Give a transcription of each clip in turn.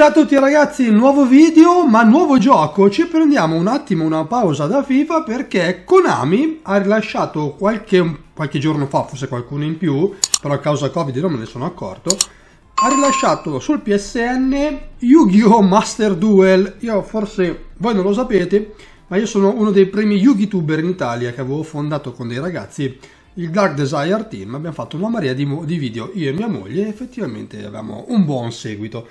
Ciao a tutti ragazzi, nuovo video ma nuovo gioco, ci prendiamo un attimo una pausa da FIFA perché Konami ha rilasciato qualche, qualche giorno fa, forse qualcuno in più, però a causa Covid non me ne sono accorto, ha rilasciato sul PSN Yu-Gi-Oh! Master Duel, io forse voi non lo sapete, ma io sono uno dei primi Yu-Gi-Tuber in Italia che avevo fondato con dei ragazzi il Dark Desire Team, abbiamo fatto una marea di, di video, io e mia moglie, e effettivamente abbiamo un buon seguito.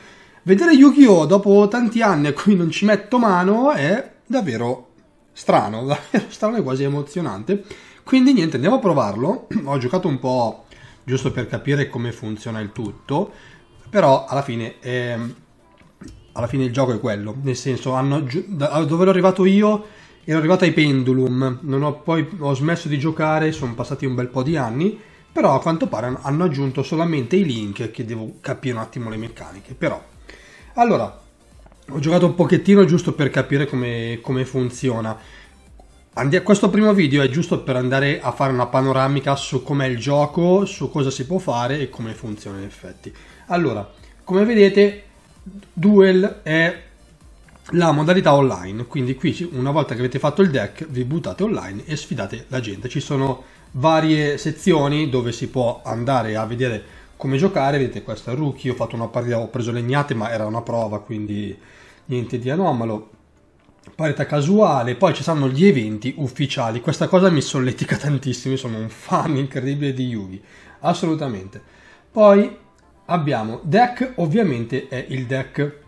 Vedere Yu-Gi-Oh! dopo tanti anni a cui non ci metto mano è davvero strano, davvero strano e quasi emozionante. Quindi niente, andiamo a provarlo. Ho giocato un po' giusto per capire come funziona il tutto, però alla fine, ehm, alla fine il gioco è quello, nel senso hanno, da dove ero arrivato io ero arrivato ai Pendulum, non ho poi ho smesso di giocare, sono passati un bel po' di anni, però a quanto pare hanno aggiunto solamente i link che devo capire un attimo le meccaniche, però allora, ho giocato un pochettino giusto per capire come, come funziona. Andi- questo primo video è giusto per andare a fare una panoramica su com'è il gioco, su cosa si può fare e come funziona in effetti. Allora, come vedete, Duel è la modalità online, quindi qui una volta che avete fatto il deck vi buttate online e sfidate la gente. Ci sono varie sezioni dove si può andare a vedere come giocare, vedete questo è rookie, ho fatto una partita, ho preso legnate ma era una prova quindi niente di anomalo Parità casuale, poi ci saranno gli eventi ufficiali, questa cosa mi solletica tantissimo, sono un fan incredibile di Yugi, assolutamente. Poi abbiamo deck, ovviamente è il deck.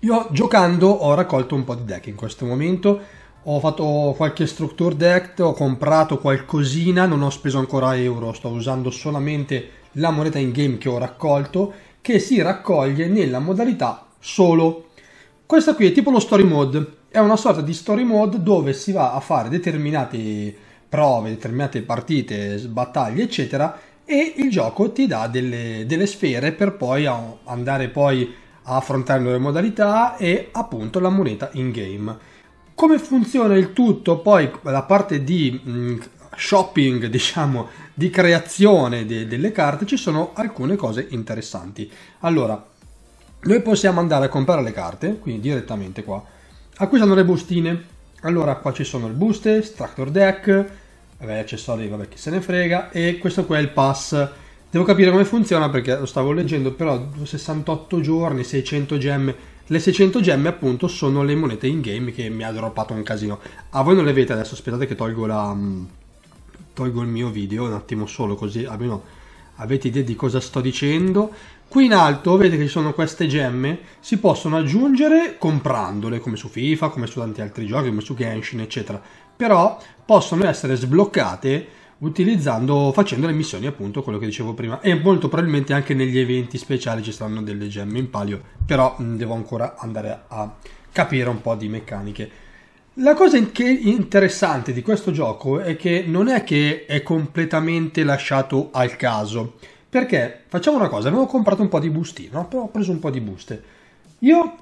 Io giocando ho raccolto un po' di deck in questo momento, ho fatto qualche structure deck, ho comprato qualcosina, non ho speso ancora euro, sto usando solamente la moneta in game che ho raccolto che si raccoglie nella modalità solo. Questa qui è tipo lo story mode, è una sorta di story mode dove si va a fare determinate prove, determinate partite, battaglie eccetera e il gioco ti dà delle, delle sfere per poi andare poi a affrontare nuove modalità e appunto la moneta in game. Come funziona il tutto? Poi la parte di mh, mm, shopping, diciamo, di creazione de- delle carte ci sono alcune cose interessanti. Allora, noi possiamo andare a comprare le carte, quindi direttamente qua, acquistando le bustine. Allora, qua ci sono le buste, Structure Deck, vabbè, accessori, vabbè, chi se ne frega, e questo qua è il pass. Devo capire come funziona perché lo stavo leggendo, però 68 giorni, 600 gemme, le 600 gemme appunto sono le monete in game che mi ha droppato un casino. A voi non le vedete adesso, aspettate che tolgo la mm, tolgo il mio video un attimo solo così almeno avete idea di cosa sto dicendo qui in alto vedete che ci sono queste gemme si possono aggiungere comprandole come su FIFA come su tanti altri giochi come su Genshin eccetera però possono essere sbloccate utilizzando facendo le missioni appunto quello che dicevo prima e molto probabilmente anche negli eventi speciali ci saranno delle gemme in palio però mm, devo ancora andare a capire un po' di meccaniche la cosa interessante di questo gioco è che non è che è completamente lasciato al caso. Perché facciamo una cosa, avevo comprato un po' di bustine, no? però ho preso un po' di buste. Io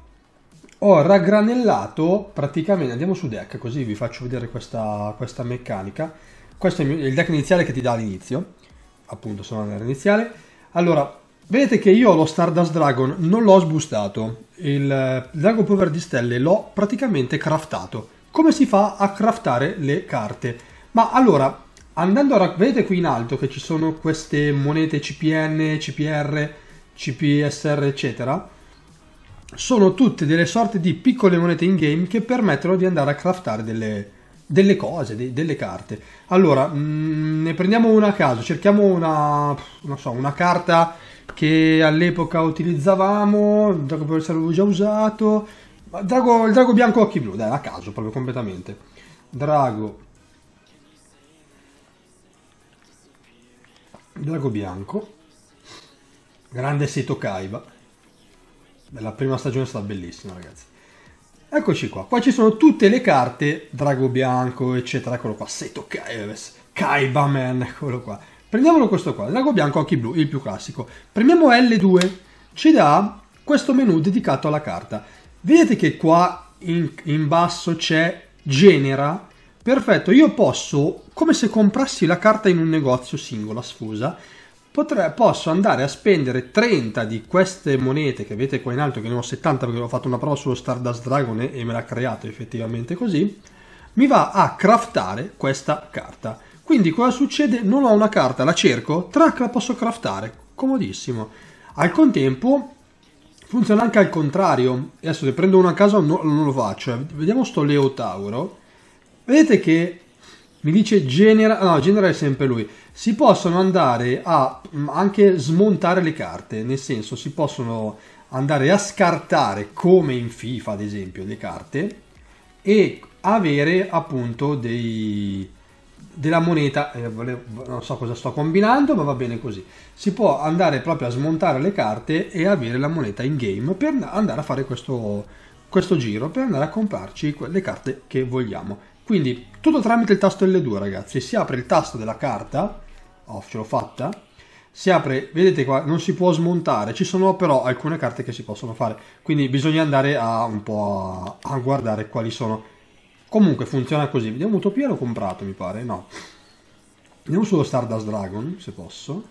ho raggranellato praticamente, andiamo su deck così vi faccio vedere questa, questa meccanica. Questo è il deck iniziale che ti dà all'inizio, appunto sono all'era iniziale. Allora, vedete che io lo Stardust Dragon non l'ho sbustato, il Dragon Power di Stelle l'ho praticamente craftato come si fa a craftare le carte. Ma allora, andando a vedete qui in alto che ci sono queste monete CPN, CPR, CPSR, eccetera, sono tutte delle sorte di piccole monete in game che permettono di andare a craftare delle, delle cose, de, delle carte. Allora, mh, mm, ne prendiamo una a caso, cerchiamo una, so, una carta che all'epoca utilizzavamo, dopo averlo già usato, Drago, il drago bianco occhi blu, dai, a caso, proprio completamente. Drago. Drago bianco. Grande Seto Kaiba. La prima stagione è stata bellissima, ragazzi. Eccoci qua. Poi ci sono tutte le carte, Drago bianco, eccetera. Eccolo qua, Seto Kaiba, Kaiba Man, eccolo qua. Prendiamolo questo qua, Drago bianco occhi blu, il più classico. Premiamo L2, ci dà questo menu dedicato alla carta. Vedete che qua in, in basso c'è genera. Perfetto, io posso, come se comprassi la carta in un negozio singola, sfusa, potrei, posso andare a spendere 30 di queste monete che vedete qua in alto, che ne ho 70 perché ho fatto una prova sullo Stardust Dragon e me l'ha creato effettivamente così, mi va a craftare questa carta. Quindi cosa succede? Non ho una carta, la cerco, track la posso craftare, comodissimo. Al contempo Funziona anche al contrario. Adesso se prendo uno a caso no, non lo faccio. Vediamo sto Leotauro. Vedete che mi dice genera... No, genera è sempre lui. Si possono andare a mm, anche smontare le carte. Nel senso, si possono andare a scartare, come in FIFA ad esempio, le carte. E avere appunto dei della moneta, eh, volevo, non so cosa sto combinando, ma va bene così. Si può andare proprio a smontare le carte e avere la moneta in game per andare a fare questo, questo giro, per andare a comprarci le carte che vogliamo. Quindi tutto tramite il tasto L2 ragazzi, si apre il tasto della carta, oh ce l'ho fatta, si apre, vedete qua, non si può smontare, ci sono però alcune carte che si possono fare, quindi bisogna andare a un po' a, a guardare quali sono Comunque funziona così. Vediamo Utopia l'ho comprato, mi pare. No. Vediamo sullo Stardust Dragon, se posso.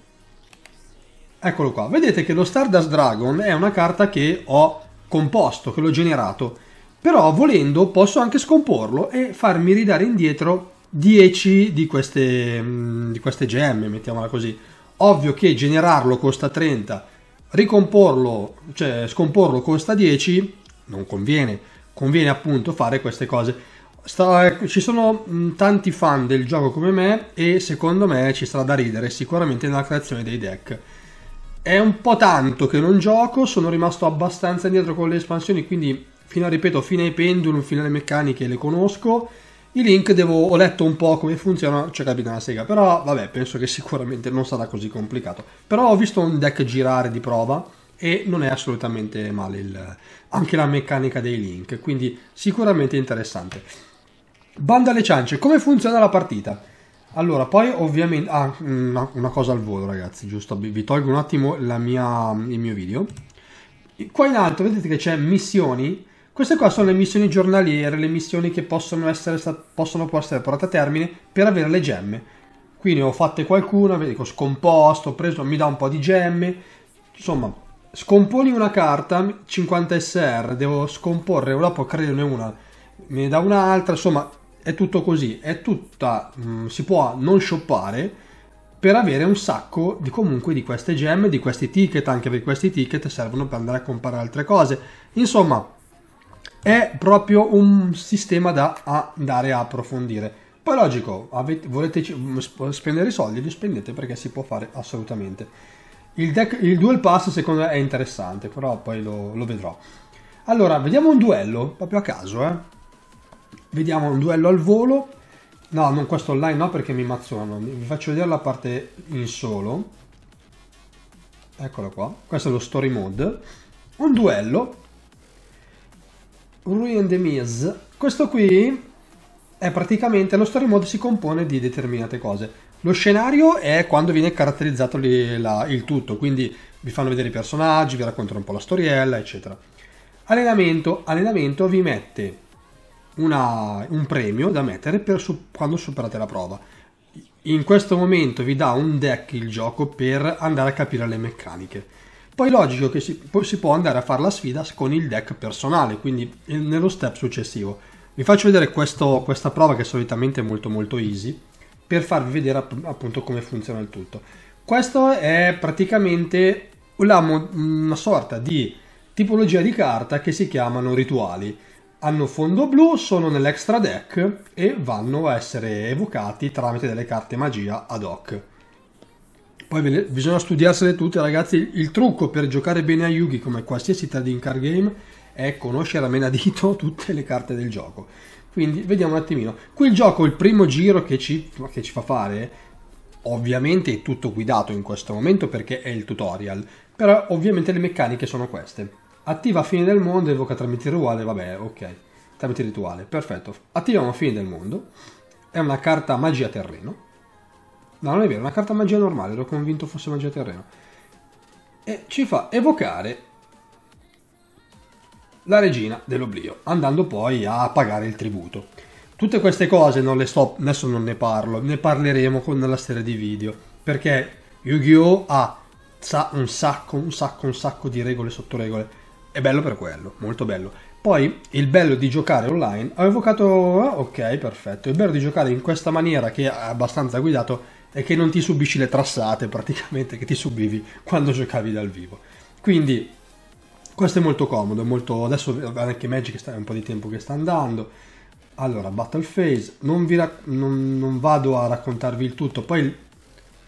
Eccolo qua. Vedete che lo Stardust Dragon è una carta che ho composto, che l'ho generato. Però volendo posso anche scomporlo e farmi ridare indietro 10 di queste, mm, di queste gemme, mettiamola così. Ovvio che generarlo costa 30, ricomporlo, cioè scomporlo costa 10, non conviene. Conviene appunto fare queste cose. Sta, ecco, ci sono mh, mm, tanti fan del gioco come me e secondo me ci sarà da ridere sicuramente nella creazione dei deck. È un po' tanto che non gioco, sono rimasto abbastanza indietro con le espansioni, quindi fino a ripeto, fino ai pendulum, fino alle meccaniche le conosco. I link devo, ho letto un po' come funziona, c'è cioè capita una sega, però vabbè, penso che sicuramente non sarà così complicato. Però ho visto un deck girare di prova e non è assolutamente male il, anche la meccanica dei link, quindi sicuramente interessante. Banda alle ciance, come funziona la partita? Allora, poi ovviamente... Ah, una, una cosa al volo ragazzi, giusto? Vi tolgo un attimo mia, il mio video. Qua in alto vedete che c'è missioni. Queste qua sono le missioni giornaliere, le missioni che possono essere, possono essere portate a termine per avere le gemme. Qui ne ho fatte qualcuna, vedo scomposto, ho preso, mi dà un po' di gemme. Insomma, scomponi una carta, 50 SR, devo scomporre, dopo credo ne una, me ne dà un'altra, insomma è tutto così, è tutta, mh, mm, si può non shoppare per avere un sacco di comunque di queste gemme, di questi ticket, anche perché questi ticket servono per andare a comprare altre cose. Insomma, è proprio un sistema da andare a approfondire. Poi logico, avete, volete mm, spendere i soldi, li spendete perché si può fare assolutamente. Il, deck, il duel pass secondo me è interessante, però poi lo, lo vedrò. Allora, vediamo un duello, proprio a caso, eh. Vediamo un duello al volo. No, non questo online no perché mi mazzano. Vi faccio vedere la parte in solo. Eccolo qua. Questo è lo story mode. Un duello. Rui and the Miz. Questo qui è praticamente... Lo story mode si compone di determinate cose. Lo scenario è quando viene caratterizzato la, il tutto, quindi vi fanno vedere i personaggi, vi raccontano un po' la storiella, eccetera. Allenamento, allenamento vi mette una, un premio da mettere per quando superate la prova. In questo momento vi dà un deck il gioco per andare a capire le meccaniche. Poi logico che si, si può andare a fare la sfida con il deck personale, quindi eh, nello step successivo. Vi faccio vedere questo, questa prova che solitamente è molto molto easy per farvi vedere appunto come funziona il tutto. Questo è praticamente una, una sorta di tipologia di carta che si chiamano rituali hanno fondo blu, sono nell'extra deck e vanno a essere evocati tramite delle carte magia ad hoc. Poi bisogna studiarsele tutte, ragazzi. Il trucco per giocare bene a Yugi, come qualsiasi trading card game, è conoscere a menadito tutte le carte del gioco. Quindi vediamo un attimino. Qui il gioco, il primo giro che ci, che ci fa fare, ovviamente è tutto guidato in questo momento perché è il tutorial, però ovviamente le meccaniche sono queste. Attiva fine del mondo, evoca tramite rituale, vabbè, ok. Tramite rituale, perfetto. Attiviamo fine del mondo. È una carta magia terreno. No, non è vero, è una carta magia normale, ero convinto fosse magia terreno. E ci fa evocare la regina dell'oblio, andando poi a pagare il tributo. Tutte queste cose non le sto, adesso non ne parlo, ne parleremo con la serie di video, perché Yu-Gi-Oh! ha un sacco, un sacco, un sacco di regole sotto regole è bello per quello, molto bello. Poi il bello di giocare online, ho evocato, ah, ok perfetto, il bello di giocare in questa maniera che è abbastanza guidato è che non ti subisci le trassate praticamente che ti subivi quando giocavi dal vivo. Quindi questo è molto comodo, molto, adesso anche Magic sta, è un po' di tempo che sta andando. Allora, Battle Phase, non, vi, non, non vado a raccontarvi il tutto, poi il,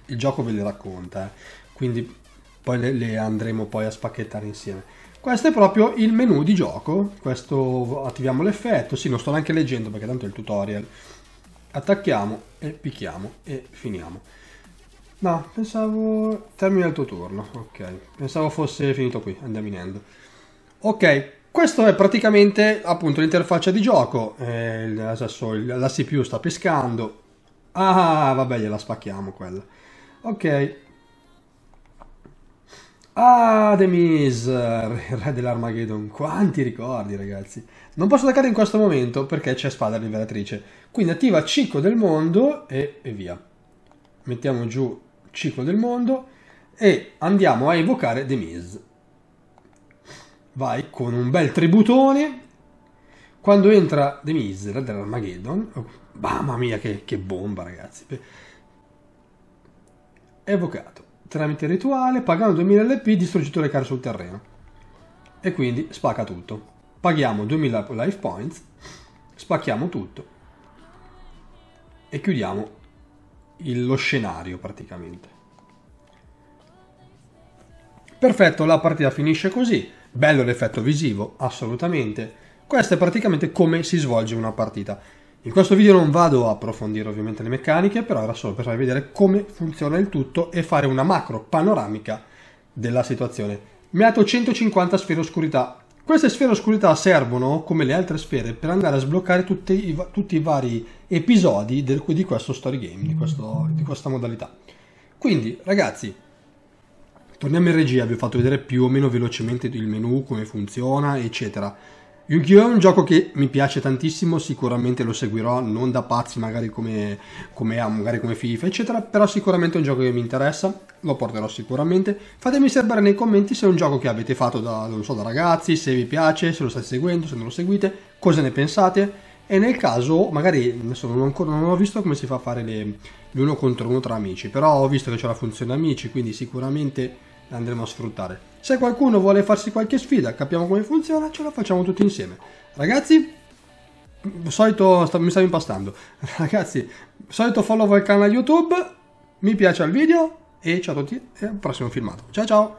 il gioco ve le racconta, eh. quindi poi le, le andremo poi a spacchettare insieme. Questo è proprio il menu di gioco, questo attiviamo l'effetto, sì non sto neanche leggendo perché tanto è il tutorial, attacchiamo e picchiamo e finiamo. No, pensavo termina il tuo turno, ok, pensavo fosse finito qui, andiamo in end. Ok, questo è praticamente appunto l'interfaccia di gioco, eh, adesso la CPU sta pescando, ah vabbè gliela spacchiamo quella. Ok, Ah, The Miz, il re dell'Armageddon. Quanti ricordi, ragazzi. Non posso attaccare in questo momento perché c'è spada liberatrice. Quindi attiva Ciclo del mondo e, e, via. Mettiamo giù Ciclo del mondo e andiamo a evocare The Miz. Vai con un bel tributone. Quando entra The Miz, il re dell'Armageddon. Oh, mamma mia, che, che bomba, ragazzi. Evocato tramite rituale, pagando 2000 LP distruggendo le carte sul terreno. E quindi spacca tutto. Paghiamo 2000 life points, spacchiamo tutto e chiudiamo il, lo scenario praticamente. Perfetto, la partita finisce così. Bello l'effetto visivo, assolutamente. Questo è praticamente come si svolge una partita. In questo video non vado a approfondire ovviamente le meccaniche, però era solo per farvi vedere come funziona il tutto e fare una macro panoramica della situazione. Mi Meato 150 sfere oscurità. Queste sfere oscurità servono, come le altre sfere, per andare a sbloccare tutti i, tutti i vari episodi del, di questo story game, di, questo, di questa modalità. Quindi, ragazzi, torniamo in regia, vi ho fatto vedere più o meno velocemente il menu, come funziona, eccetera. Yu-Gi-Oh! è un gioco che mi piace tantissimo, sicuramente lo seguirò, non da pazzi magari come, come, magari come FIFA eccetera, però sicuramente è un gioco che mi interessa, lo porterò sicuramente. Fatemi sapere nei commenti se è un gioco che avete fatto da, so, da ragazzi, se vi piace, se lo state seguendo, se non lo seguite, cosa ne pensate e nel caso magari adesso non ho, ancora, non ho visto come si fa a fare l'uno contro uno tra amici, però ho visto che c'è la funzione amici, quindi sicuramente andremo a sfruttare. Se qualcuno vuole farsi qualche sfida, capiamo come funziona, ce la facciamo tutti insieme. Ragazzi, solito mi stavo impastando. Ragazzi, solito follow al canale YouTube, mi piace al video e ciao a tutti e al prossimo filmato. Ciao ciao!